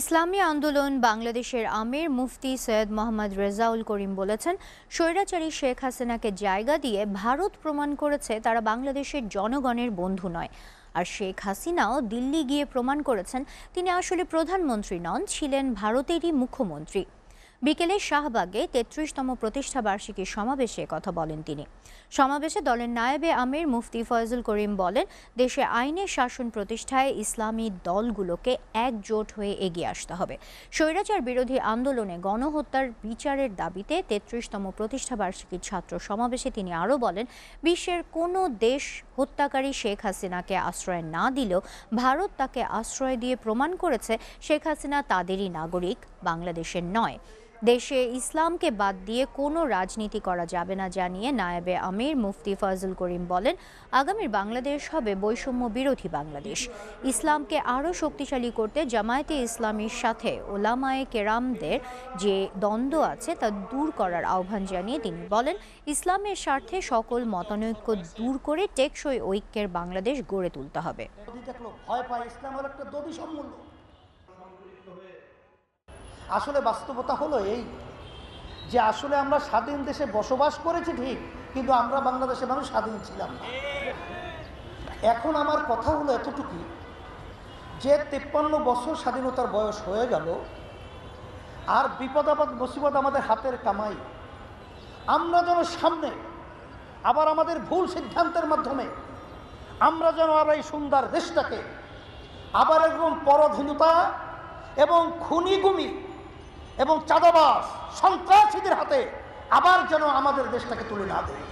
ইসলামী আন্দোলন বাংলাদেশের আমির মুফতি সৈয়দ মোহাম্মদ রেজাউল করিম বলেছেন স্বৈরাচারী শেখ হাসিনাকে জায়গা দিয়ে ভারত প্রমাণ করেছে তারা বাংলাদেশের জনগণের বন্ধু নয় আর শেখ হাসিনাও দিল্লি গিয়ে প্রমাণ করেছেন তিনি আসলে প্রধানমন্ত্রী নন ছিলেন ভারতেরই মুখ্যমন্ত্রী বিকেলে শাহবাগে তেত্রিশতম প্রতিষ্ঠাবার্ষিকী সমাবেশে কথা বলেন তিনি সমাবেশে দলের নায়েবে আমির মুফতি ফয়জুল করিম বলেন দেশে আইনের শাসন প্রতিষ্ঠায় ইসলামী দলগুলোকে একজোট হয়ে এগিয়ে আসতে হবে স্বৈরাচার বিরোধী আন্দোলনে গণহত্যার বিচারের দাবিতে তেত্রিশতম প্রতিষ্ঠাবার্ষিকী ছাত্র সমাবেশে তিনি আরও বলেন বিশ্বের কোনো দেশ হত্যাকারী শেখ হাসিনাকে আশ্রয় না দিলেও ভারত তাকে আশ্রয় দিয়ে প্রমাণ করেছে শেখ হাসিনা তাদেরই নাগরিক বাংলাদেশের নয় দেশে ইসলামকে বাদ দিয়ে কোনো রাজনীতি করা যাবে না জানিয়ে নায়েবে আমির মুফতি ফজল করিম বলেন আগামীর বাংলাদেশ হবে বৈষম্য বিরোধী বাংলাদেশ ইসলামকে আরও শক্তিশালী করতে জামায়াতে ইসলামীর সাথে ওলামায়ে কেরামদের যে দ্বন্দ্ব আছে তা দূর করার আহ্বান জানিয়ে তিনি বলেন ইসলামের স্বার্থে সকল মতানৈক্য দূর করে টেকসই ঐক্যের বাংলাদেশ গড়ে তুলতে হবে ভয় পায় ইসলাম একটা সম্বন্ধ আসলে বাস্তবতা হলো এই যে আসলে আমরা স্বাধীন দেশে বসবাস করেছি ঠিক কিন্তু আমরা বাংলাদেশের মানুষ স্বাধীন ছিলাম না এখন আমার কথা হলো এতটুকু যে তেপ্পান্ন বছর স্বাধীনতার বয়স হয়ে গেল আর বিপদ আপদ মুসিবত আমাদের হাতের কামাই আমরা যেন সামনে আবার আমাদের ভুল সিদ্ধান্তের মাধ্যমে আমরা যেন আর এই সুন্দর দেশটাকে আবার একদম পরধীনতা এবং খুনিগুমি এবং চাঁদাবাস সন্ত্রাসীদের হাতে আবার যেন আমাদের দেশটাকে তুলে না দেয়